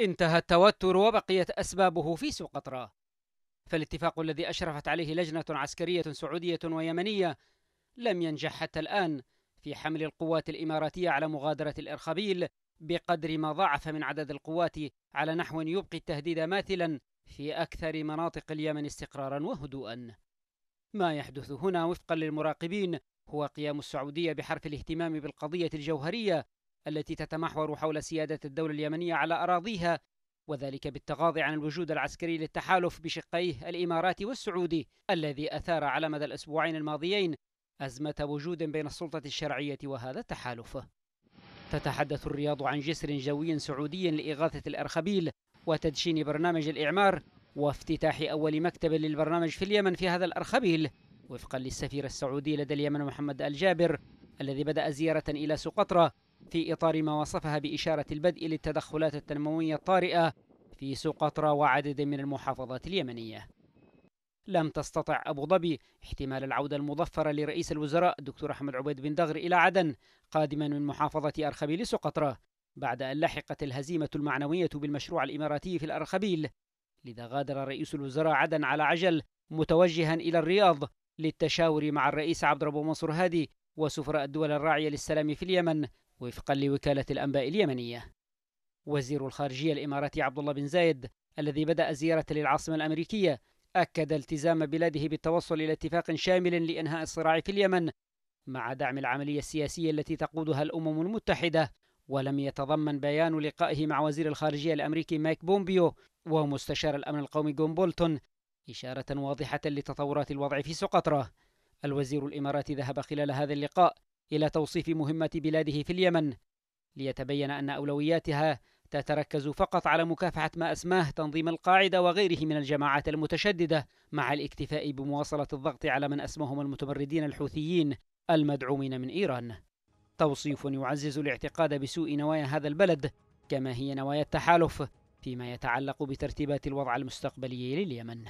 انتهى التوتر وبقيت أسبابه في سقطرى فالاتفاق الذي أشرفت عليه لجنة عسكرية سعودية ويمنية لم ينجح حتى الآن في حمل القوات الإماراتية على مغادرة الإرخبيل بقدر ما ضاعف من عدد القوات على نحو يبقي التهديد ماثلا في أكثر مناطق اليمن استقرارا وهدوءا ما يحدث هنا وفقا للمراقبين هو قيام السعودية بحرف الاهتمام بالقضية الجوهرية التي تتمحور حول سيادة الدولة اليمنية على أراضيها وذلك بالتغاضي عن الوجود العسكري للتحالف بشقيه الإماراتي والسعودي الذي أثار على مدى الأسبوعين الماضيين أزمة وجود بين السلطة الشرعية وهذا التحالف تتحدث الرياض عن جسر جوي سعودي لإغاثة الأرخبيل وتدشين برنامج الإعمار وافتتاح أول مكتب للبرنامج في اليمن في هذا الأرخبيل وفقا للسفير السعودي لدى اليمن محمد الجابر الذي بدأ زيارة إلى سقطرى في إطار ما وصفها بإشارة البدء للتدخلات التنموية الطارئة في سقطرى وعدد من المحافظات اليمنية لم تستطع أبو ظبي احتمال العودة المظفرة لرئيس الوزراء الدكتور أحمد عبيد بن دغر إلى عدن قادما من محافظة أرخبيل سقطرى بعد أن لحقت الهزيمة المعنوية بالمشروع الإماراتي في الأرخبيل لذا غادر رئيس الوزراء عدن على عجل متوجها إلى الرياض للتشاور مع الرئيس عبد ربو منصور هادي وسفراء الدول الراعية للسلام في اليمن وفقا لوكالة الأنباء اليمنية وزير الخارجية الإماراتي عبد الله بن زايد الذي بدأ زيارة للعاصمة الأمريكية أكد التزام بلاده بالتوصل إلى اتفاق شامل لإنهاء الصراع في اليمن مع دعم العملية السياسية التي تقودها الأمم المتحدة ولم يتضمن بيان لقائه مع وزير الخارجية الأمريكي مايك بومبيو ومستشار الأمن القومي جون بولتون إشارة واضحة لتطورات الوضع في سقطرى الوزير الإماراتي ذهب خلال هذا اللقاء إلى توصيف مهمة بلاده في اليمن ليتبين أن أولوياتها تتركز فقط على مكافحة ما أسماه تنظيم القاعدة وغيره من الجماعات المتشددة مع الاكتفاء بمواصلة الضغط على من أسمهم المتمردين الحوثيين المدعومين من إيران توصيف يعزز الاعتقاد بسوء نوايا هذا البلد كما هي نوايا التحالف فيما يتعلق بترتيبات الوضع المستقبلي لليمن